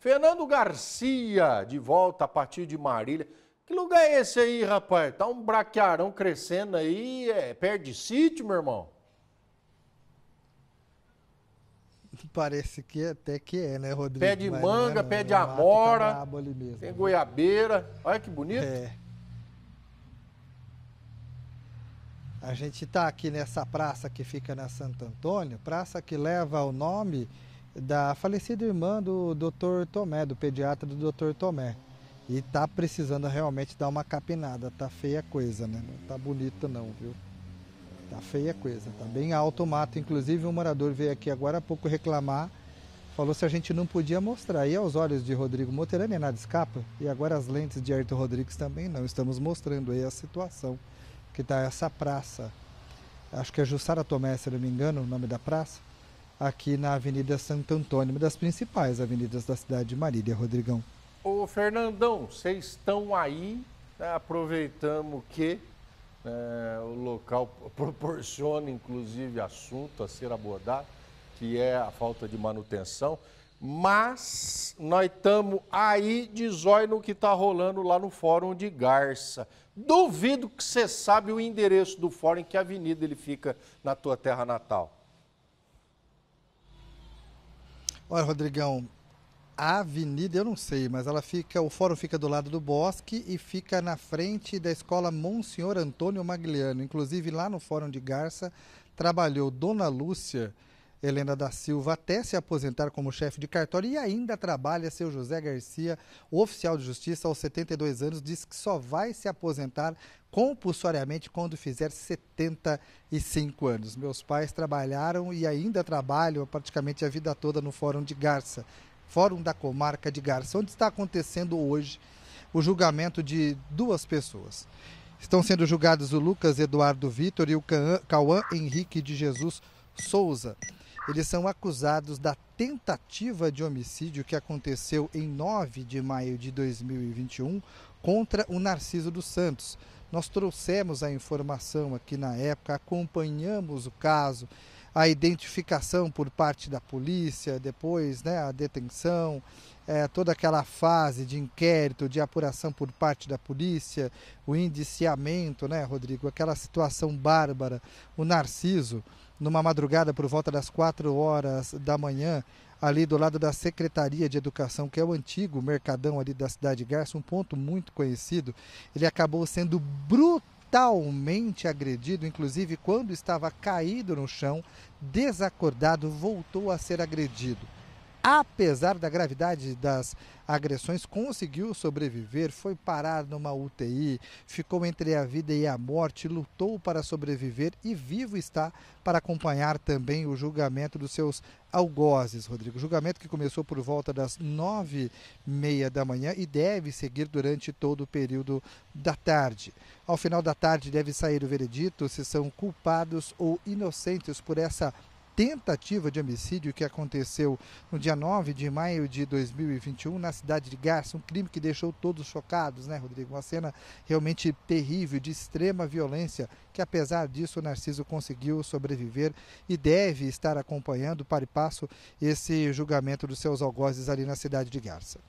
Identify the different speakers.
Speaker 1: Fernando Garcia, de volta a partir de Marília. Que lugar é esse aí, rapaz? Tá um braquearão crescendo aí, é, perde sítio, meu irmão?
Speaker 2: Parece que é, até que é, né, Rodrigo? Pé de é manga, pé é de tá amora, tá
Speaker 1: mesmo, tem né? goiabeira. Olha que bonito. É.
Speaker 2: A gente está aqui nessa praça que fica na Santo Antônio, praça que leva o nome da falecida irmã do Dr. Tomé, do pediatra do Dr. Tomé. E tá precisando realmente dar uma capinada, tá feia coisa, né? Não tá bonita não, viu? Tá feia coisa, tá bem alto o mato. Inclusive um morador veio aqui agora há pouco reclamar, falou se a gente não podia mostrar. E aos olhos de Rodrigo Moterani, nada escapa, e agora as lentes de Ayrton Rodrigues também não. Estamos mostrando aí a situação que tá essa praça. Acho que é Jussara Tomé, se não me engano, o nome da praça aqui na Avenida Santo Antônio, uma das principais avenidas da cidade de Marília, Rodrigão.
Speaker 1: Ô Fernandão, vocês estão aí, né, aproveitamos que né, o local proporciona inclusive assunto a ser abordado, que é a falta de manutenção, mas nós estamos aí de zóio no que está rolando lá no Fórum de Garça. Duvido que você sabe o endereço do fórum, em que avenida ele fica na tua terra natal.
Speaker 2: Olha, Rodrigão, a avenida eu não sei, mas ela fica, o fórum fica do lado do bosque e fica na frente da escola Monsenhor Antônio Magliano. Inclusive lá no fórum de Garça trabalhou Dona Lúcia, Helena da Silva até se aposentar como chefe de cartório e ainda trabalha. Seu José Garcia, oficial de justiça aos 72 anos, diz que só vai se aposentar compulsoriamente quando fizer 75 anos. Meus pais trabalharam e ainda trabalham praticamente a vida toda no Fórum de Garça, Fórum da Comarca de Garça, onde está acontecendo hoje o julgamento de duas pessoas. Estão sendo julgados o Lucas Eduardo Vitor e o Cauã Henrique de Jesus Souza. Eles são acusados da tentativa de homicídio que aconteceu em 9 de maio de 2021 contra o Narciso dos Santos. Nós trouxemos a informação aqui na época, acompanhamos o caso, a identificação por parte da polícia, depois né, a detenção, é, toda aquela fase de inquérito, de apuração por parte da polícia, o indiciamento, né, Rodrigo? Aquela situação bárbara, o Narciso numa madrugada por volta das 4 horas da manhã, ali do lado da Secretaria de Educação, que é o antigo mercadão ali da cidade de Garça, um ponto muito conhecido, ele acabou sendo brutalmente agredido, inclusive quando estava caído no chão, desacordado, voltou a ser agredido apesar da gravidade das agressões, conseguiu sobreviver, foi parar numa UTI, ficou entre a vida e a morte, lutou para sobreviver e vivo está para acompanhar também o julgamento dos seus algozes, Rodrigo. Julgamento que começou por volta das nove e meia da manhã e deve seguir durante todo o período da tarde. Ao final da tarde deve sair o veredito se são culpados ou inocentes por essa tentativa de homicídio que aconteceu no dia 9 de maio de 2021 na cidade de Garça, um crime que deixou todos chocados, né, Rodrigo? Uma cena realmente terrível, de extrema violência, que apesar disso o Narciso conseguiu sobreviver e deve estar acompanhando para e passo esse julgamento dos seus algozes ali na cidade de Garça.